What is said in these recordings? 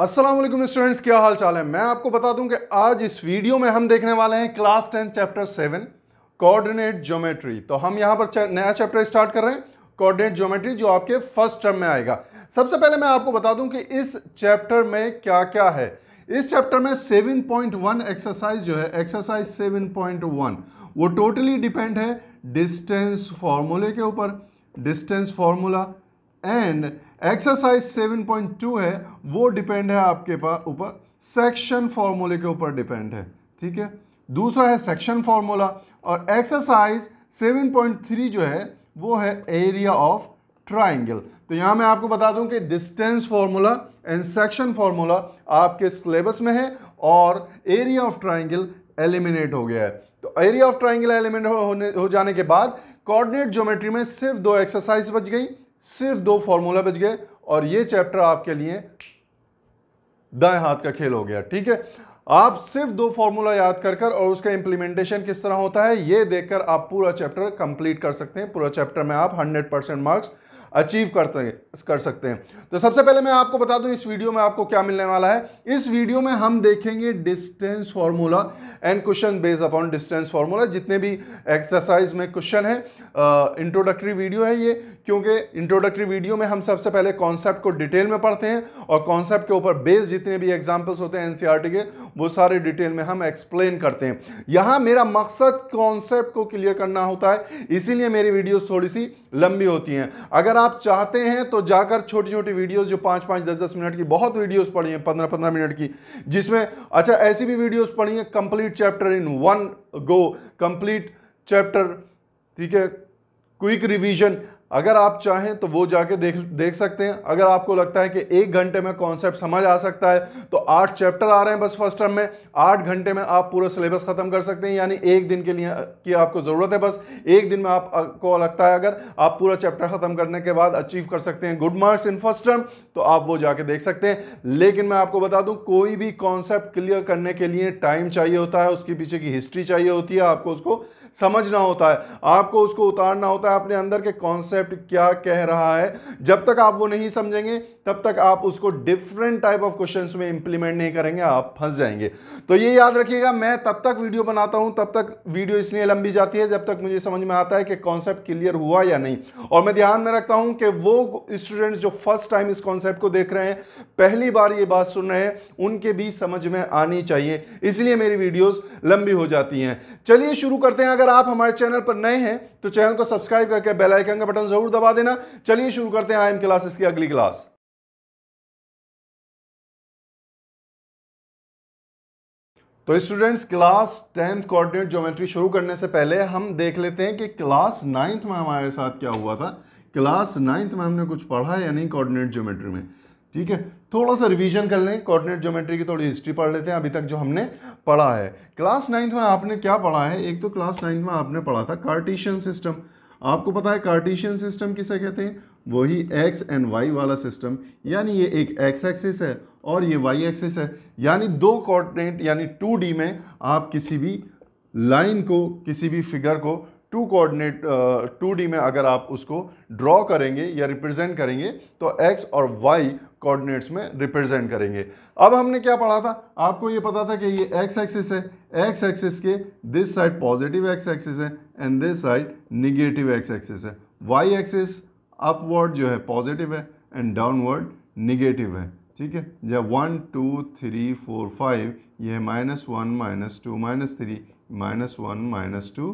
Aslam students क्या हाल चाल है मैं आपको बता दूं कि आज इस वीडियो में हम देखने वाले हैं class ten chapter seven coordinate geometry तो हम यहाँ पर नया चैप्टर स्टार्ट कर रहे हैं कोऑर्डिनेट ज्योमेट्री जो आपके फर्स्ट टर्म में आएगा सबसे पहले मैं आपको बता दूं कि इस चैप्टर में क्या क्या है इस चैप्टर में वन एक्सरसाइज जो है एक्सरसाइज वन वो टोटली डिपेंड है डिस्टेंस फॉर्मूले के ऊपर डिस्टेंस फॉर्मूला एंड एक्सरसाइज 7.2 है वो डिपेंड है आपके पास ऊपर सेक्शन फार्मूले के ऊपर डिपेंड है ठीक है दूसरा है सेक्शन फार्मूला और एक्सरसाइज 7.3 जो है वो है एरिया ऑफ ट्राइंगल तो यहाँ मैं आपको बता दूँ कि distance formula and section formula आपके सिलेबस में है और एरिया ऑफ ट्राइंगल एलिमिनेट हो गया है तो एरिया ऑफ ट्राइंगल एलिमिनेट होने हो जाने के बाद कोऑर्डिनेट ज्योमेट्री में सिर्फ दो एक्सरसाइज बच गई सिर्फ दो फॉर्मूला बच गए और ये चैप्टर आपके लिए दाएं हाथ का खेल हो गया ठीक है आप सिर्फ दो फॉर्मूला याद कर कर और उसका इंप्लीमेंटेशन किस तरह होता है ये देखकर आप पूरा चैप्टर कंप्लीट कर सकते हैं पूरा चैप्टर में आप 100 परसेंट मार्क्स अचीव करते हैं कर सकते हैं तो सबसे पहले मैं आपको बता दूं इस वीडियो में आपको क्या मिलने वाला है इस वीडियो में हम देखेंगे distance formula and question based upon distance formula जितने भी एक्सरसाइज में क्वेश्चन है इंट्रोडक्टरी वीडियो है ये क्योंकि इंट्रोडक्टरी वीडियो में हम सबसे पहले कॉन्सेप्ट को डिटेल में पढ़ते हैं और कॉन्सेप्ट के ऊपर बेस जितने भी एग्जाम्पल्स होते हैं एनसीईआरटी e के वो सारे डिटेल में हम एक्सप्लेन करते हैं यहाँ मेरा मकसद कॉन्सेप्ट को क्लियर करना होता है इसीलिए मेरी वीडियोज़ थोड़ी सी लंबी होती हैं अगर आप चाहते हैं तो जाकर छोटी छोटी वीडियोज़ जो पाँच पाँच दस दस मिनट की बहुत वीडियोज़ पढ़ी हैं पंद्रह पंद्रह मिनट की जिसमें अच्छा ऐसी भी वीडियोज़ पढ़ी हैं complete chapter in one go complete chapter ठीक है क्विक रिवीजन अगर आप चाहें तो वो जाके देख देख सकते हैं अगर आपको लगता है कि एक घंटे में कॉन्सेप्ट समझ आ सकता है तो आठ चैप्टर आ रहे हैं बस फर्स्ट टर्म में आठ घंटे में आप पूरा सिलेबस ख़त्म कर सकते हैं यानी एक दिन के लिए की आपको ज़रूरत है बस एक दिन में आपको लगता है अगर आप पूरा चैप्टर ख़त्म करने के बाद अचीव कर सकते हैं good marks in first term तो आप वो जाके देख सकते हैं लेकिन मैं आपको बता दूँ कोई भी कॉन्सेप्ट क्लियर करने के लिए टाइम चाहिए होता है उसके पीछे की हिस्ट्री चाहिए होती है आपको उसको समझना होता है आपको उसको उतारना होता है अपने अंदर के कॉन्सेप्ट क्या कह रहा है जब तक आप वो नहीं समझेंगे तब तक आप उसको डिफरेंट टाइप ऑफ क्वेश्चन में इंप्लीमेंट नहीं करेंगे आप फंस जाएंगे तो ये याद रखिएगा मैं तब तक वीडियो बनाता हूँ तब तक वीडियो इसलिए लंबी जाती है जब तक मुझे समझ में आता है कि कॉन्सेप्ट क्लियर हुआ या नहीं और मैं ध्यान में रखता हूं कि वो स्टूडेंट्स जो फर्स्ट टाइम इस कॉन्सेप्ट को देख रहे हैं पहली बार ये बात सुन रहे हैं उनके भी समझ में आनी चाहिए इसलिए मेरी वीडियोज लंबी हो जाती हैं चलिए शुरू करते हैं अगर आप हमारे चैनल पर नए हैं तो चैनल को सब्सक्राइब करके बेलाइकन का बटन जरूर दबा देना चलिए शुरू करते हैं आई एम क्लासेस की अगली क्लास तो students class tenth coordinate geometry शुरू करने से पहले हम देख लेते हैं कि क्लास नाइन्थ में हमारे साथ क्या हुआ था क्लास नाइन्थ में हमने कुछ पढ़ा है यानी कोऑर्डिनेट ज्योमेट्री में ठीक है थोड़ा सा रिवीजन कर लें कोऑर्डिनेट ज्योमेट्री की थोड़ी हिस्ट्री पढ़ लेते हैं अभी तक जो हमने पढ़ा है क्लास नाइन्थ में आपने क्या पढ़ा है एक तो क्लास नाइन्थ में आपने पढ़ा था कार्टिशियन सिस्टम आपको पता है कार्टिशियन सिस्टम किसे कहते हैं वही एक्स एंड वाई वाला सिस्टम यानी ये एक एक्स एक्सिस है और ये वाई एक्सेस है यानी दो कोऑर्डिनेट यानी टू डी में आप किसी भी लाइन को किसी भी फिगर को टू कोऑर्डिनेट टू डी में अगर आप उसको ड्रॉ करेंगे या रिप्रेजेंट करेंगे तो एक्स और वाई कोऑर्डिनेट्स में रिप्रेजेंट करेंगे अब हमने क्या पढ़ा था आपको ये पता था कि ये एक्स एक्सिस है एक्स एक्सिस के this side positive X axis है and this side negative X axis है वाई एक्सिस अपवर्ड जो है पॉजिटिव है एंड डाउनवर्ड निगेटिव है ठीक है जब one two three four five ये minus one minus two minus three minus one minus two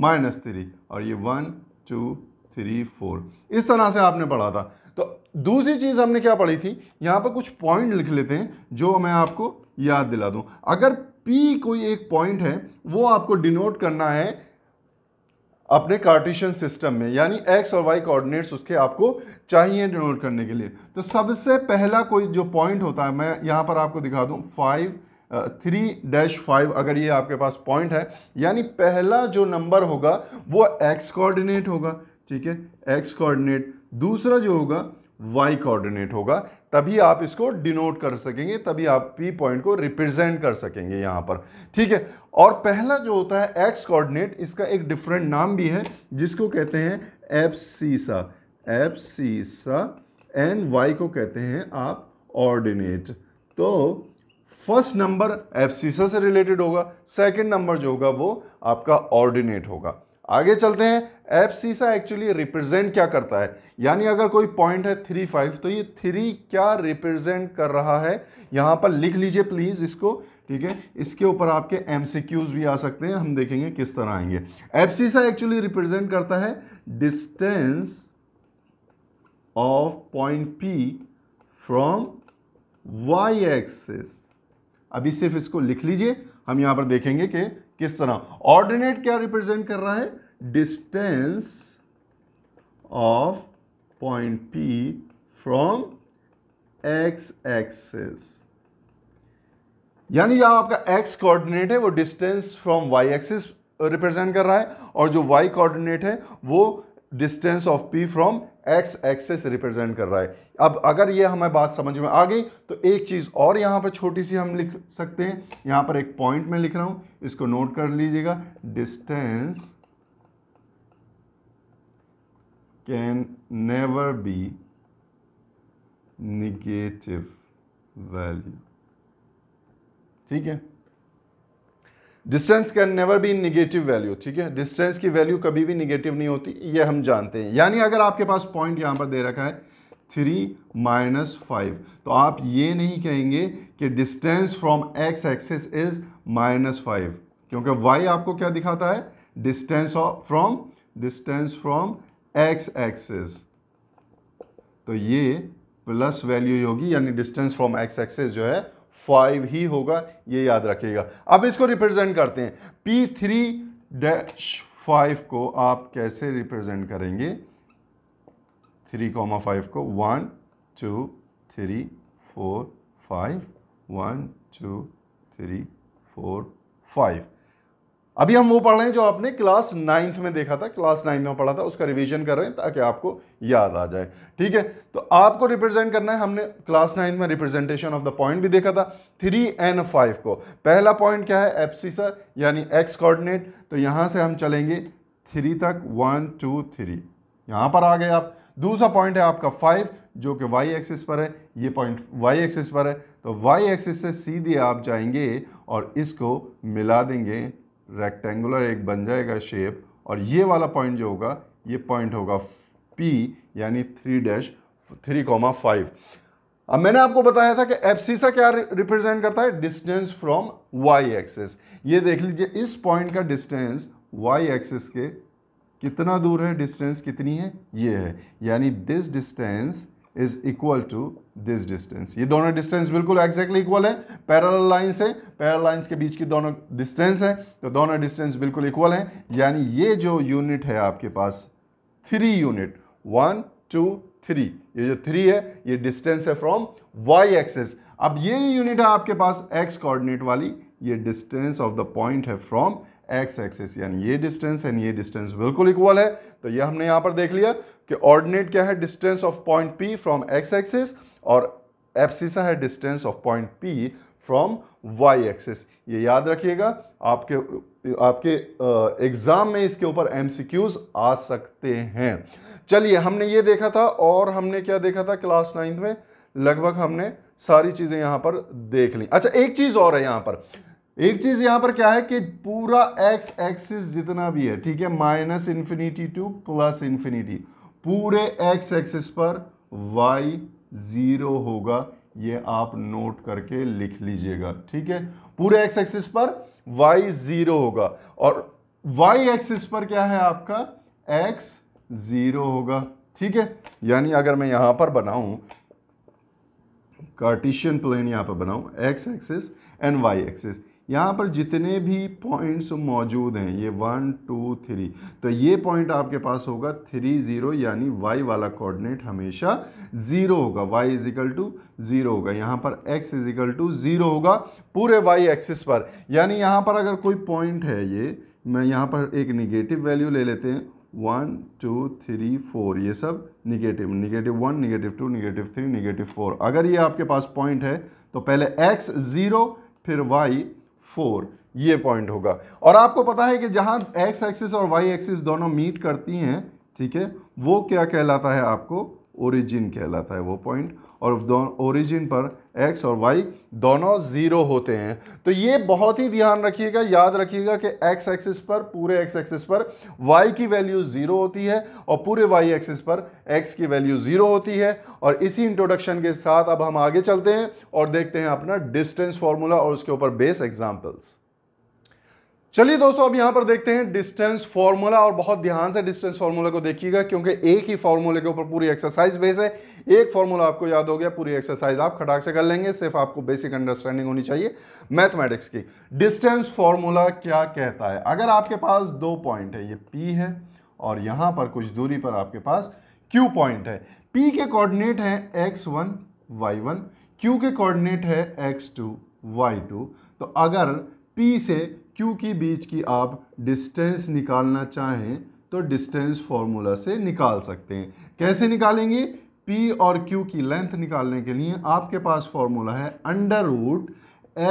minus three और ये वन टू थ्री फोर इस तरह से आपने पढ़ा था तो दूसरी चीज़ हमने क्या पढ़ी थी यहाँ पर कुछ पॉइंट लिख लेते हैं जो मैं आपको याद दिला दूँ अगर P कोई एक पॉइंट है वो आपको डिनोट करना है अपने कार्टिशन सिस्टम में यानी एक्स और वाई कोऑर्डिनेट्स उसके आपको चाहिए डिनोट करने के लिए तो सबसे पहला कोई जो पॉइंट होता है मैं यहाँ पर आपको दिखा दूँ फाइव थ्री डैश फाइव अगर ये आपके पास पॉइंट है यानी पहला जो नंबर होगा वो एक्स कोऑर्डिनेट होगा ठीक है एक्स कोऑर्डिनेट दूसरा जो होगा वाई कोऑर्डिनेट होगा तभी आप इसको डिनोट कर सकेंगे तभी आप पी पॉइंट को रिप्रेजेंट कर सकेंगे यहाँ पर ठीक है और पहला जो होता है एक्स कोऑर्डिनेट इसका एक डिफरेंट नाम भी है जिसको कहते हैं एफ सी सा एफ सा एन वाई को कहते हैं आप ऑर्डिनेट तो फर्स्ट नंबर एफ सीसा से रिलेटेड होगा सेकेंड नंबर जो होगा वो आपका ऑर्डिनेट होगा आगे चलते हैं एफ सीसा एक्चुअली रिप्रेजेंट क्या करता है यानी अगर कोई पॉइंट है थ्री फाइव तो ये थ्री क्या रिप्रेजेंट कर रहा है यहाँ पर लिख लीजिए प्लीज़ इसको ठीक है इसके ऊपर आपके एम भी आ सकते हैं हम देखेंगे किस तरह आएंगे एफ सीसा एक्चुअली रिप्रेजेंट करता है distance of point P from Y axis अभी सिर्फ इसको लिख लीजिए हम यहां पर देखेंगे कि किस तरह ऑर्डिनेट क्या रिप्रेजेंट कर रहा है distance of point P from X axis यानी यहां आपका एक्स कोऑर्डिनेट है वो distance from Y axis represent कर रहा है और जो वाई कोऑर्डिनेट है वो distance of P from X axis represent कर रहा है अब अगर ये हमें बात समझ में आ गई तो एक चीज़ और यहाँ पर छोटी सी हम लिख सकते हैं यहाँ पर एक पॉइंट में लिख रहा हूँ इसको नोट कर लीजिएगा distance can never be negative value ठीक है distance can never be negative value ठीक है डिस्टेंस की वैल्यू कभी भी निगेटिव नहीं होती ये हम जानते हैं यानी अगर आपके पास पॉइंट यहाँ पर दे रखा है थ्री माइनस फाइव तो आप ये नहीं कहेंगे कि distance from X axis is minus five क्योंकि वाई आपको क्या दिखाता है distance from distance from X axis तो ये प्लस वैल्यू होगी यानी डिस्टेंस फ्रॉम एक्स एक्सेस जो है फाइव ही होगा ये याद रखिएगा अब इसको रिप्रेजेंट करते हैं पी थ्री डैश फाइव को आप कैसे रिप्रेजेंट करेंगे थ्री कॉमा फाइव को one two three four five one two three four five अभी हम वो पढ़ रहे हैं जो आपने क्लास नाइन्थ में देखा था क्लास नाइन्थ में पढ़ा था उसका रिवीजन कर रहे हैं ताकि आपको याद आ जाए ठीक है तो आपको रिप्रेजेंट करना है हमने क्लास नाइन्थ में रिप्रेजेंटेशन ऑफ द पॉइंट भी देखा था थ्री एंड फाइव को पहला पॉइंट क्या है सर यानी एक्स कॉर्डिनेट तो यहाँ से हम चलेंगे थ्री तक वन टू थ्री यहाँ पर आ गए आप दूसरा पॉइंट है आपका फाइव जो कि वाई एक्सिस पर है ये पॉइंट वाई एक्सिस पर है तो वाई एक्सिस से सीधे आप जाएंगे और इसको मिला देंगे रेक्टेंगुलर एक बन जाएगा शेप और ये वाला पॉइंट जो होगा ये पॉइंट होगा पी यानी three dash three comma five अब मैंने आपको बताया था कि एफसीसा क्या रिप्रेजेंट करता है डिस्टेंस फ्रॉम वाई एक्सेस ये देख लीजिए इस पॉइंट का डिस्टेंस वाई एक्सेस के कितना दूर है डिस्टेंस कितनी है ये है यानी this distance is equal to this distance ये दोनों डिस्टेंस बिल्कुल एक्जैक्टली इक्वल है पैरल लाइन्स है पैरल लाइन्स के बीच की दोनों डिस्टेंस है तो दोनों डिस्टेंस बिल्कुल इक्वल है यानी ये जो यूनिट है आपके पास three unit one two three ये जो थ्री है ये डिस्टेंस है फ्रॉम वाई एक्सेस अब ये यूनिट है आपके पास एक्स कॉर्डिनेट वाली ये डिस्टेंस ऑफ द पॉइंट है फ्रॉम एक्स एक्सेस यानी ये डिस्टेंस एंड ये डिस्टेंस बिल्कुल इक्वल है तो ये यह हमने यहाँ पर देख लिया कि ऑर्डिनेट क्या है distance of point P from X axis और सा है distance of point P from Y axis ये याद रखिएगा आपके आपके एग्ज़ाम में इसके ऊपर एमसीक्यूज आ सकते हैं चलिए हमने ये देखा था और हमने क्या देखा था क्लास नाइन्थ में लगभग हमने सारी चीज़ें यहां पर देख ली अच्छा एक चीज़ और है यहां पर एक चीज़ यहां पर क्या है कि पूरा एक्स एक्सिस जितना भी है ठीक है minus infinity to plus infinity पूरे एक्स एक्सिस पर वाई ज़ीरो होगा ये आप नोट करके लिख लीजिएगा ठीक है पूरे एक्स एक्सिस पर वाई ज़ीरो होगा और वाई एक्सिस पर क्या है आपका एक्स ज़ीरो होगा ठीक है यानी अगर मैं यहाँ पर बनाऊँ कार्टिशियन प्लेन यहाँ पर बनाऊँ X axis and Y axis यहाँ पर जितने भी पॉइंट्स मौजूद हैं ये वन टू थ्री तो ये पॉइंट आपके पास होगा थ्री ज़ीरो यानी वाई वाला कोऑर्डिनेट हमेशा ज़ीरो होगा वाई इजिकल टू ज़ीरो होगा यहाँ पर एक्स इजिकल टू ज़ीरो होगा पूरे वाई एक्सिस पर यानी यहाँ पर अगर कोई पॉइंट है ये मैं यहाँ पर एक निगेटिव वैल्यू ले लेते हैं वन टू थ्री फोर ये सब negative negative one negative two negative three negative four अगर ये आपके पास पॉइंट है तो पहले एक्स ज़ीरो फिर वाई फोर ये पॉइंट होगा और आपको पता है कि जहां एक्स एक्सिस और वाई एक्सिस दोनों मीट करती हैं ठीक है वो क्या कहलाता है आपको ओरिजिन कहलाता है वो पॉइंट और ओरिजिन पर एक्स और वाई दोनों ज़ीरो होते हैं तो ये बहुत ही ध्यान रखिएगा याद रखिएगा कि एक्स एक्सिस पर पूरे एक्स एक्सिस पर वाई की वैल्यू ज़ीरो होती है और पूरे वाई एक्सिस पर एक्स की वैल्यू ज़ीरो होती है और इसी इंट्रोडक्शन के साथ अब हम आगे चलते हैं और देखते हैं अपना डिस्टेंस फार्मूला और उसके ऊपर बेस एग्जाम्पल्स चलिए दोस्तों अब यहाँ पर देखते हैं डिस्टेंस फॉर्मूला और बहुत ध्यान से डिस्टेंस फॉर्मूला को देखिएगा क्योंकि एक ही फॉर्मूले के ऊपर पूरी एक्सरसाइज बेस है एक फॉर्मूला आपको याद हो गया पूरी एक्सरसाइज आप खटाक से कर लेंगे सिर्फ आपको बेसिक अंडरस्टैंडिंग होनी चाहिए मैथमेटिक्स की डिस्टेंस फॉर्मूला क्या कहता है अगर आपके पास दो पॉइंट है ये पी है और यहाँ पर कुछ दूरी पर आपके पास क्यू पॉइंट है पी के कॉर्डिनेट हैं X one Y one Q के कॉर्डिनेट है एक्स टू वाई टू तो अगर पी से क्यू की बीच की आप डिस्टेंस निकालना चाहें तो डिस्टेंस फॉर्मूला से निकाल सकते हैं कैसे निकालेंगे पी और क्यू की लेंथ निकालने के लिए आपके पास फॉर्मूला है under root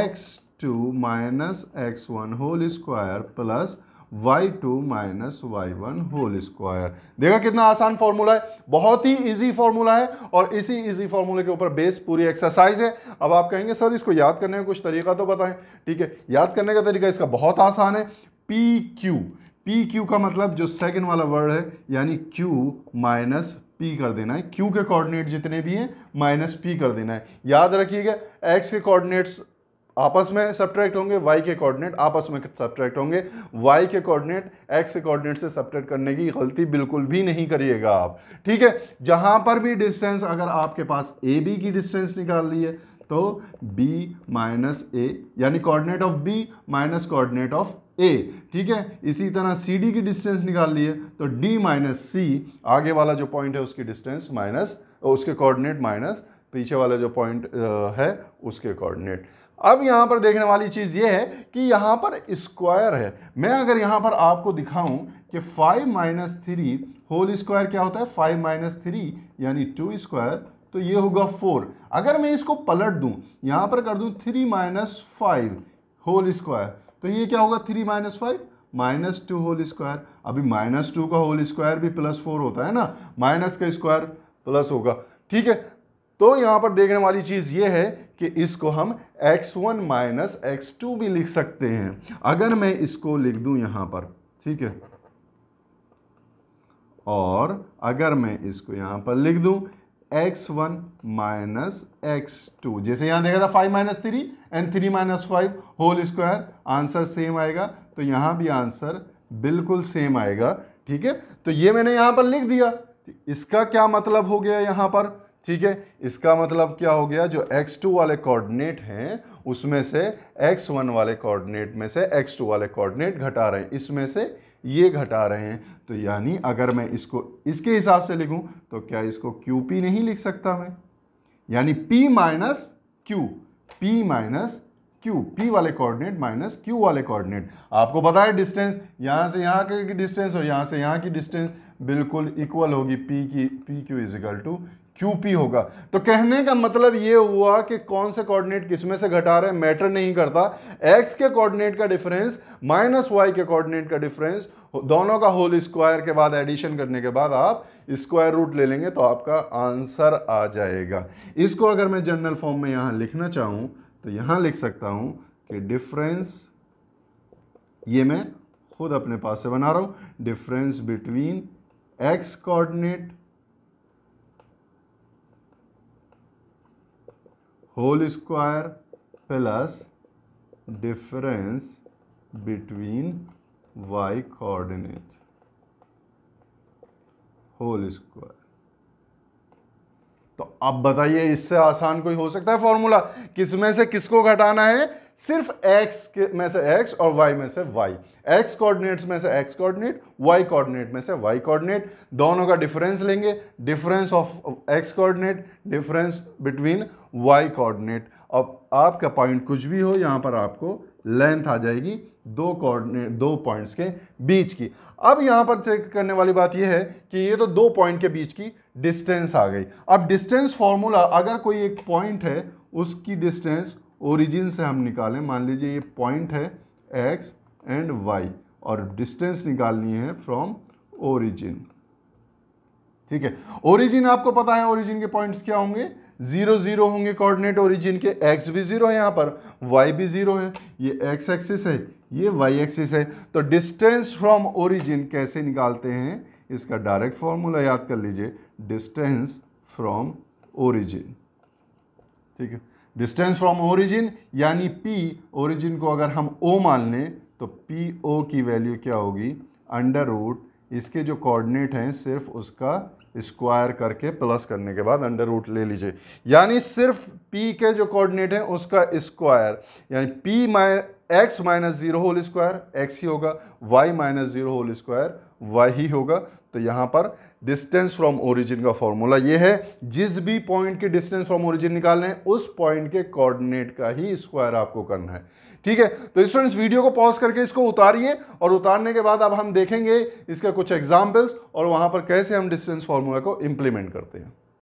X two minus X one whole square plus Y two minus Y one whole square देखा कितना आसान फॉर्मूला है बहुत ही इजी फॉर्मूला है और इसी इजी फॉर्मूले के ऊपर बेस पूरी एक्सरसाइज है अब आप कहेंगे सर इसको याद करने का कुछ तरीका तो बताएं ठीक है याद करने का तरीका इसका बहुत आसान है पी क्यू पी क्यू का मतलब जो सेकेंड वाला वर्ड है यानी क्यू माइनस पी कर देना है क्यू के कोऑर्डिनेट जितने भी हैं माइनस पी कर देना है याद रखिएगा एक्स के कोऑर्डिनेट्स आपस में सब्ट्रैक्ट होंगे y के कोऑर्डिनेट आपस में सब्ट्रैक्ट होंगे y के कोऑर्डिनेट x के कोऑर्डिनेट से सब्ट्रैक्ट करने की गलती बिल्कुल भी नहीं करिएगा आप ठीक है जहां पर भी डिस्टेंस अगर आपके पास ए बी की डिस्टेंस निकाल ली है तो b माइनस ए यानी coordinate of b minus coordinate of A ठीक है इसी तरह सी डी की डिस्टेंस निकाल लिए तो डी माइनस सी आगे वाला जो पॉइंट है उसकी डिस्टेंस माइनस उसके कोऑर्डिनेट माइनस पीछे वाला जो पॉइंट है उसके कोऑर्डिनेट अब यहाँ पर देखने वाली चीज़ ये है कि यहाँ पर स्क्वायर है मैं अगर यहाँ पर आपको दिखाऊं कि five minus three whole square क्या होता है फाइव माइनस थ्री यानी टू स्क्वायर तो ये होगा फोर अगर मैं इसको पलट दूं यहाँ पर कर दूं three minus five whole square तो ये क्या होगा three minus five minus two whole square अभी माइनस टू का होल स्क्वायर भी प्लस फोर होता है ना माइनस का स्क्वायर प्लस होगा ठीक है तो यहाँ पर देखने वाली चीज़ ये है कि इसको हम x1 वन माइनस एक्स भी लिख सकते हैं अगर मैं इसको लिख दूं यहां पर ठीक है और अगर मैं इसको यहां पर लिख दूं x1 वन माइनस एक्स जैसे यहां देखा था five minus three and three minus five whole square answer same आएगा तो यहां भी आंसर बिल्कुल सेम आएगा ठीक है तो ये मैंने यहां पर लिख दिया इसका क्या मतलब हो गया यहां पर ठीक है इसका मतलब क्या हो गया जो x2 वाले कोऑर्डिनेट हैं उसमें से x1 वाले कोऑर्डिनेट में से x2 वाले कोऑर्डिनेट घटा रहे हैं इसमें से ये घटा रहे हैं तो यानी अगर मैं इसको इसके हिसाब से लिखूं तो क्या इसको क्यू पी नहीं लिख सकता मैं यानी p minus Q P minus Q P वाले कोऑर्डिनेट माइनस क्यू वाले कोऑर्डिनेट आपको पता है डिस्टेंस यहाँ से यहाँ की डिस्टेंस और यहाँ से यहाँ की डिस्टेंस बिल्कुल इक्वल होगी पी की P Q is equal to Q P होगा तो कहने का मतलब ये हुआ कि कौन से कोऑर्डिनेट किसमें से घटा रहे हैं मैटर नहीं करता एक्स के कोऑर्डिनेट का डिफरेंस माइनस वाई के कोऑर्डिनेट का डिफरेंस दोनों का होल स्क्वायर के बाद एडिशन करने के बाद आप स्क्वायर रूट ले लेंगे तो आपका आंसर आ जाएगा इसको अगर मैं जनरल फॉर्म में यहाँ लिखना चाहूँ तो यहाँ लिख सकता हूँ कि डिफरेंस ये मैं खुद अपने पास से बना रहा हूँ difference between X coordinate whole square plus difference between Y coordinate whole square तो अब बताइए इससे आसान कोई हो सकता है फॉर्मूला किसमें से किसको घटाना है सिर्फ एक्स में से एक्स और वाई में से वाई एक्स कोऑर्डिनेट्स में से एक्स कोऑर्डिनेट वाई कोऑर्डिनेट में से वाई कोऑर्डिनेट दोनों का डिफरेंस लेंगे difference of X coordinate difference between Y coordinate अब आपका पॉइंट कुछ भी हो यहाँ पर आपको लेंथ आ जाएगी दो कोऑर्डिनेट दो पॉइंट्स के बीच की अब यहाँ पर चेक करने वाली बात यह है कि ये तो दो पॉइंट के बीच की डिस्टेंस आ गई अब डिस्टेंस फॉर्मूला अगर कोई एक पॉइंट है उसकी डिस्टेंस ओरिजिन से हम निकालें मान लीजिए ये पॉइंट है एक्स एंड वाई और डिस्टेंस निकालनी है फ्रॉम ओरिजिन ठीक है ओरिजिन आपको पता है ओरिजिन के पॉइंट्स क्या होंगे जीरो जीरो होंगे कोऑर्डिनेट ओरिजिन के एक्स भी जीरो है यहाँ पर वाई भी जीरो है ये एक्स एक्सिस है ये वाई एक्सिस है तो डिस्टेंस फ्रॉम ओरिजिन कैसे निकालते हैं इसका डायरेक्ट फॉर्मूला याद कर लीजिए डिस्टेंस फ्रॉम ओरिजिन ठीक है डिस्टेंस फ्रॉम ओरिजिन यानी P ओरिजिन को अगर हम O मान लें तो पी ओ की वैल्यू क्या होगी अंडर रूट इसके जो कोऑर्डिनेट हैं सिर्फ उसका स्क्वायर करके प्लस करने के बाद अंडर रूट ले लीजिए यानी सिर्फ p के जो कोऑर्डिनेट हैं उसका स्क्वायर यानी p माइ X minus zero whole square X ही होगा Y minus zero whole square Y ही होगा तो यहाँ पर डिस्टेंस फ्रॉम ओरिजिन का फॉर्मूला ये है जिस भी पॉइंट के डिस्टेंस फ्रॉम ओरिजिन निकालने हैं उस पॉइंट के कोऑर्डिनेट का ही स्क्वायर आपको करना है ठीक है तो स्टूडेंट्स वीडियो को पॉज करके इसको उतारिए और उतारने के बाद अब हम देखेंगे इसका कुछ एग्जाम्पल्स और वहाँ पर कैसे हम डिस्टेंस फार्मूला को इम्प्लीमेंट करते हैं